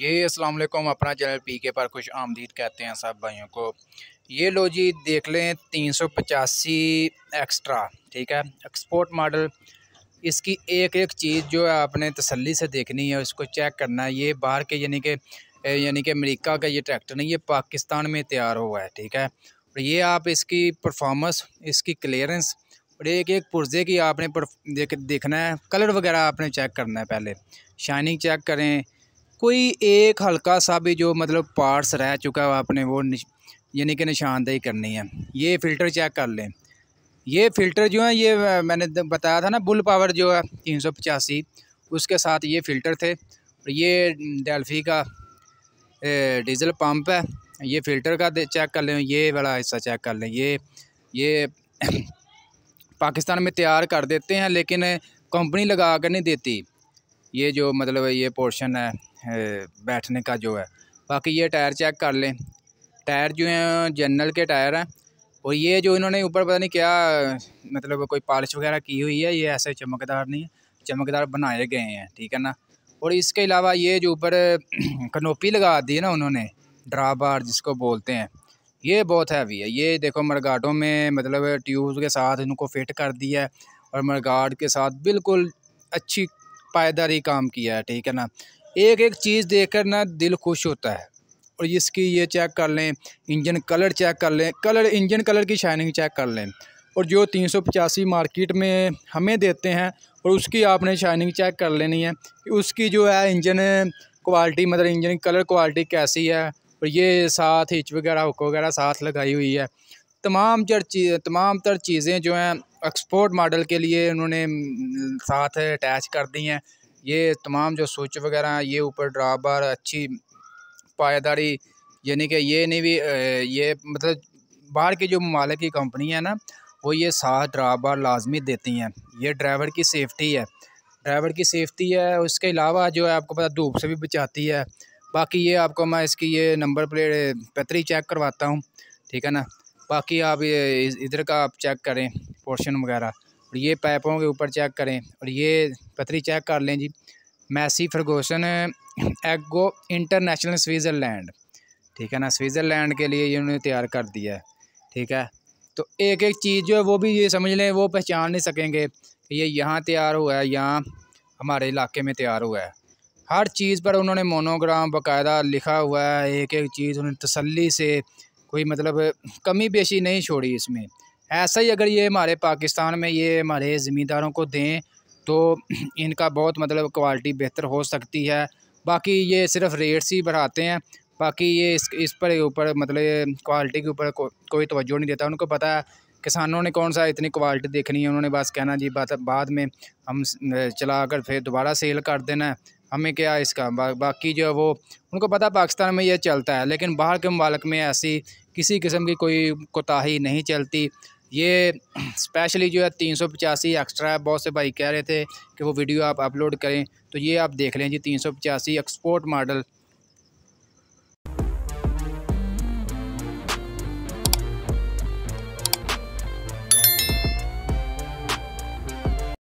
ये अस्सलाम वालेकुम अपना चैनल पी के पर खुश आमदीद कहते हैं सब भाइयों को ये लो जी देख लें तीन सौ पचासी एक्स्ट्रा ठीक है एक्सपोर्ट मॉडल इसकी एक एक चीज़ जो है आपने तसल्ली से देखनी है उसको चेक करना है ये बाहर के यानी कि यानी कि अमेरिका का ये ट्रैक्टर नहीं ये पाकिस्तान में तैयार हुआ है ठीक है और ये आप इसकी परफॉर्मेंस इसकी क्लियरेंस और एक एक पुर्जे की आपने देख देखना है कलर वगैरह आपने चेक करना है पहले शाइनिंग चेक करें कोई एक हल्का सा भी जो मतलब पार्ट्स रह चुका है आपने वो यानी कि निशानदेही करनी है ये फ़िल्टर चेक कर लें ये फ़िल्टर जो है ये मैंने बताया था ना बुल पावर जो है तीन सौ पचासी उसके साथ ये फ़िल्टर थे और ये डेल्फी का डीजल पंप है ये फ़िल्टर का चेक कर लें ये वाला हिस्सा चेक कर लें ये ये पाकिस्तान में तैयार कर देते हैं लेकिन कंपनी लगा कर नहीं देती ये जो मतलब ये पोर्शन है बैठने का जो है बाकी ये टायर चेक कर लें टायर जो हैं जनरल के टायर हैं और ये जो इन्होंने ऊपर पता नहीं क्या मतलब कोई पॉलिश वगैरह की हुई है ये ऐसे चमकदार नहीं है चमकदार बनाए गए हैं ठीक है ना और इसके अलावा ये जो ऊपर कनोपी लगा दी है ना उन्होंने ड्रा बार जिसको बोलते हैं ये बहुत हैवी है ये देखो मरगाटों में मतलब ट्यूब के साथ इनको फिट कर दिया है और मरगाड के साथ बिल्कुल अच्छी पायदारी काम किया है ठीक है ना एक एक चीज़ देखकर ना दिल खुश होता है और इसकी ये चेक कर लें इंजन कलर चेक कर लें कलर इंजन कलर की शाइनिंग चेक कर लें और जो तीन सौ पचासी मार्केट में हमें देते हैं और उसकी आपने शाइनिंग चेक कर लेनी है उसकी जो है इंजन क्वालिटी मतलब इंजन कलर क्वालिटी कैसी है और ये साथ हिच वगैरह हुक वगैरह साथ लगाई हुई है तमाम चर चीज़ तमाम तर चीज़ें जो हैं एक्सपोर्ट मॉडल के लिए उन्होंने साथ अटैच कर दी हैं ये तमाम जो स्विच वगैरह हैं ये ऊपर ड्रा बार अच्छी पायदारी यानी कि ये नहीं भी ये मतलब बाहर की जो ममालिक की कंपनी है ना वो ये साथ ड्रा बार लाजमी देती हैं ये ड्राइवर की सेफ्टी है ड्राइवर की सेफ्टी है उसके अलावा जो है आपको पता धूप से भी बचाती है बाकी ये आपको मैं इसकी ये नंबर प्लेट पत्री चेक करवाता हूँ ठीक है ना बाकी आप इधर का आप चेक करें पोर्शन वगैरह और ये पाइपों के ऊपर चेक करें और ये पथरी चेक कर लें जी मैसी फरगोसन एगो इंटरनेशनल स्विट्ज़रलैंड ठीक है ना स्विट्ज़रलैंड के लिए उन्होंने तैयार कर दिया है ठीक है तो एक एक चीज़ जो है वो भी ये समझ लें वो पहचान नहीं सकेंगे कि ये यहाँ तैयार हुआ है यहाँ हमारे इलाके में तैयार हुआ है हर चीज़ पर उन्होंने मोनोग्राम बाकायदा लिखा हुआ है एक एक चीज़ उन्होंने तसल्ली से कोई मतलब कमी बेशी नहीं छोड़ी इसमें ऐसा ही अगर ये हमारे पाकिस्तान में ये हमारे ज़मींदारों को दें तो इनका बहुत मतलब क्वालिटी बेहतर हो सकती है बाकी ये सिर्फ रेट्स ही बढ़ाते हैं बाकी ये इस इस पर ऊपर मतलब क्वालिटी के ऊपर को, कोई तोज्जो नहीं देता उनको पता है किसानों ने कौन सा इतनी क्वालिटी देखनी है उन्होंने बस कहना जी बात बाद में हम चला कर फिर दोबारा सेल कर देना है हमें क्या इसका बा, बाकी जो है वो उनको पता पाकिस्तान में यह चलता है लेकिन बाहर के ममालक में ऐसी किसी किस्म की कोई कोताही नहीं चलती ये स्पेशली जो है तीन सौ पचासी एक्स्ट्रा है बहुत से भाई कह रहे थे कि वो वीडियो आप अपलोड करें तो ये आप देख लें जी तीन सौ पचासी एक्सपोर्ट मॉडल